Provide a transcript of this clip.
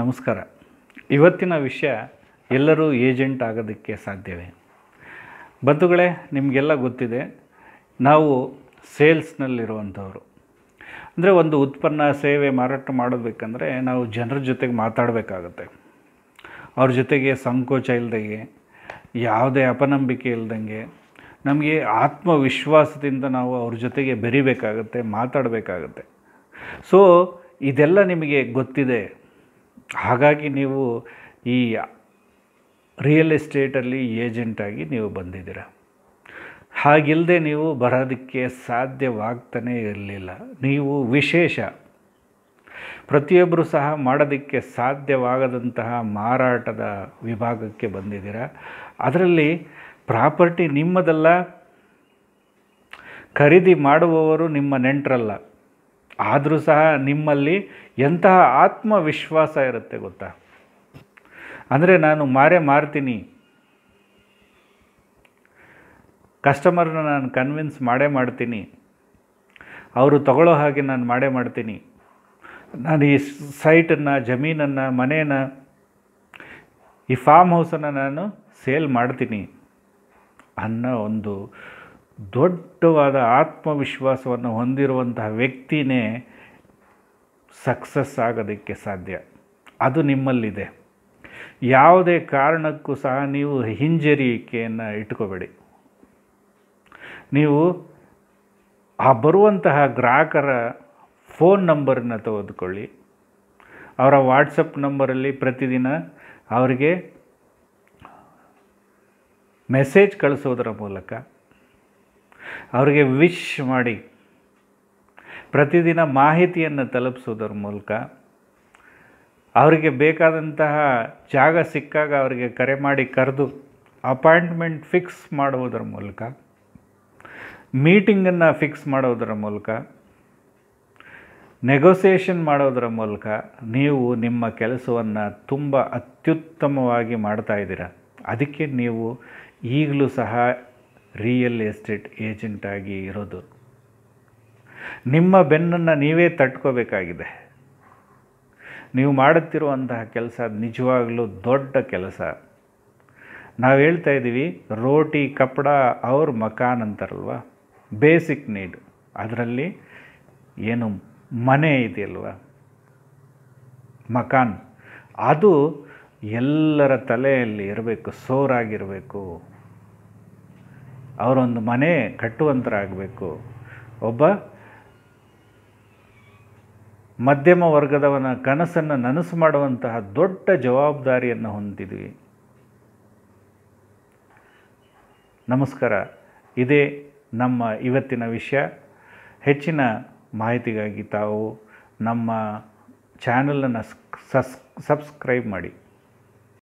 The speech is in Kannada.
ನಮಸ್ಕಾರ ಇವತ್ತಿನ ವಿಷಯ ಎಲ್ಲರೂ ಏಜೆಂಟ್ ಆಗೋದಕ್ಕೆ ಸಾಧ್ಯವೇ ಬಂಧುಗಳೇ ನಿಮಗೆಲ್ಲ ಗೊತ್ತಿದೆ ನಾವು ಸೇಲ್ಸ್ನಲ್ಲಿರುವಂಥವ್ರು ಅಂದರೆ ಒಂದು ಉತ್ಪನ್ನ ಸೇವೆ ಮಾರಾಟ ಮಾಡಬೇಕಂದ್ರೆ ನಾವು ಜನರ ಜೊತೆಗೆ ಮಾತಾಡಬೇಕಾಗತ್ತೆ ಅವ್ರ ಜೊತೆಗೆ ಸಂಕೋಚ ಇಲ್ಲದಂಗೆ ಯಾವುದೇ ಅಪನಂಬಿಕೆ ಇಲ್ಲದಂಗೆ ನಮಗೆ ಆತ್ಮವಿಶ್ವಾಸದಿಂದ ನಾವು ಅವ್ರ ಜೊತೆಗೆ ಬೆರಿಬೇಕಾಗತ್ತೆ ಮಾತಾಡಬೇಕಾಗತ್ತೆ ಸೊ ಇದೆಲ್ಲ ನಿಮಗೆ ಗೊತ್ತಿದೆ ಹಾಗಾಗಿ ನೀವು ಈ ರಿಯಲ್ ಎಸ್ಟೇಟಲ್ಲಿ ಏಜೆಂಟಾಗಿ ನೀವು ಬಂದಿದ್ದೀರ ಹಾಗಿಲ್ಲದೆ ನೀವು ಬರೋದಕ್ಕೆ ಸಾಧ್ಯವಾಗ್ತಾನೇ ಇರಲಿಲ್ಲ ನೀವು ವಿಶೇಷ ಪ್ರತಿಯೊಬ್ಬರೂ ಸಹ ಮಾಡೋದಕ್ಕೆ ಸಾಧ್ಯವಾಗದಂತಹ ಮಾರಾಟದ ವಿಭಾಗಕ್ಕೆ ಬಂದಿದ್ದೀರ ಅದರಲ್ಲಿ ಪ್ರಾಪರ್ಟಿ ನಿಮ್ಮದಲ್ಲ ಖರೀದಿ ಮಾಡುವವರು ನಿಮ್ಮ ನೆಂಟರಲ್ಲ ಆದರೂ ಸಹ ನಿಮ್ಮಲ್ಲಿ ಎಂತಹ ಆತ್ಮವಿಶ್ವಾಸ ಇರುತ್ತೆ ಗೊತ್ತಾ ಅಂದರೆ ನಾನು ಮಾರೇ ಮಾರ್ತೀನಿ ಕಸ್ಟಮರ್ನ ನಾನು ಕನ್ವಿನ್ಸ್ ಮಾಡೇ ಮಾಡ್ತೀನಿ ಅವರು ತಗೊಳ್ಳೋ ಹಾಗೆ ನಾನು ಮಾಡೇ ಮಾಡ್ತೀನಿ ನಾನು ಈ ಸೈಟನ್ನು ಜಮೀನನ್ನು ಮನೇನ ಈ ಫಾರ್ಮ್ ಹೌಸನ್ನು ನಾನು ಸೇಲ್ ಮಾಡ್ತೀನಿ ಅನ್ನೋ ಒಂದು ದೊಡ್ಡವಾದ ಆತ್ಮವಿಶ್ವಾಸವನ್ನು ಹೊಂದಿರುವಂತಹ ವ್ಯಕ್ತಿನೇ ಸಕ್ಸಸ್ ಆಗೋದಕ್ಕೆ ಸಾಧ್ಯ ಅದು ನಿಮ್ಮಲ್ಲಿದೆ ಯಾವುದೇ ಕಾರಣಕ್ಕೂ ಸಹ ನೀವು ಹಿಂಜರಿಕೆಯನ್ನು ಇಟ್ಕೋಬೇಡಿ ನೀವು ಆ ಬರುವಂತಹ ಗ್ರಾಹಕರ ಫೋನ್ ನಂಬರನ್ನ ತೆಗೆದುಕೊಳ್ಳಿ ಅವರ ವಾಟ್ಸಪ್ ನಂಬರಲ್ಲಿ ಪ್ರತಿದಿನ ಅವರಿಗೆ ಮೆಸೇಜ್ ಕಳಿಸೋದರ ಮೂಲಕ ಅವರಿಗೆ ವಿಶ್ ಮಾಡಿ ಪ್ರತಿದಿನ ಮಾಹಿತಿಯನ್ನು ತಲುಪಿಸೋದ್ರ ಮೂಲಕ ಅವರಿಗೆ ಬೇಕಾದಂತಹ ಜಾಗ ಸಿಕ್ಕಾಗ ಅವರಿಗೆ ಕರೆ ಮಾಡಿ ಕರೆದು ಅಪಾಯಿಂಟ್ಮೆಂಟ್ ಫಿಕ್ಸ್ ಮಾಡುವುದರ ಮೂಲಕ ಮೀಟಿಂಗನ್ನು ಫಿಕ್ಸ್ ಮಾಡೋದರ ಮೂಲಕ ನೆಗೋಸಿಯೇಷನ್ ಮಾಡೋದರ ಮೂಲಕ ನೀವು ನಿಮ್ಮ ಕೆಲಸವನ್ನು ತುಂಬ ಅತ್ಯುತ್ತಮವಾಗಿ ಮಾಡ್ತಾ ಇದ್ದೀರ ಅದಕ್ಕೆ ನೀವು ಈಗಲೂ ಸಹ ರಿಯಲ್ ಎಸ್ಟೇಟ್ ಏಜೆಂಟಾಗಿ ಇರೋದು ನಿಮ್ಮ ಬೆನ್ನನ್ನು ನೀವೇ ತಟ್ಕೋಬೇಕಾಗಿದೆ ನೀವು ಮಾಡುತ್ತಿರುವಂತಹ ಕೆಲಸ ನಿಜವಾಗಲೂ ದೊಡ್ಡ ಕೆಲಸ ನಾವು ಹೇಳ್ತಾ ಇದ್ದೀವಿ ರೋಟಿ ಕಪ್ಪಡ ಅವ್ರ ಮಕಾನ್ ಅಂತಾರಲ್ವ ಬೇಸಿಕ್ ನೀಡ್ ಅದರಲ್ಲಿ ಏನು ಮನೆ ಇದೆಯಲ್ವ ಮಕಾನ್ ಅದು ಎಲ್ಲರ ತಲೆಯಲ್ಲಿ ಇರಬೇಕು ಸೋರಾಗಿರಬೇಕು ಅವರೊಂದು ಮನೆ ಕಟ್ಟುವಂತರಾಗಬೇಕು ಒಬ್ಬ ಮಧ್ಯಮ ವರ್ಗದವನ ಕನಸನ್ನು ನನಸು ಮಾಡುವಂತಹ ದೊಡ್ಡ ಜವಾಬ್ದಾರಿಯನ್ನು ಹೊಂದಿದ್ವಿ ನಮಸ್ಕಾರ ಇದೇ ನಮ್ಮ ಇವತ್ತಿನ ವಿಷಯ ಹೆಚ್ಚಿನ ಮಾಹಿತಿಗಾಗಿ ತಾವು ನಮ್ಮ ಚಾನಲನ್ನು ಸಬ್ಸ್ಕ್ರೈಬ್ ಮಾಡಿ